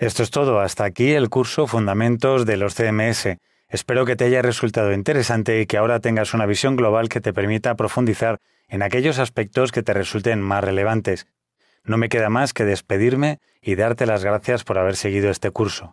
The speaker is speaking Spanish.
Esto es todo. Hasta aquí el curso Fundamentos de los CMS. Espero que te haya resultado interesante y que ahora tengas una visión global que te permita profundizar en aquellos aspectos que te resulten más relevantes. No me queda más que despedirme y darte las gracias por haber seguido este curso.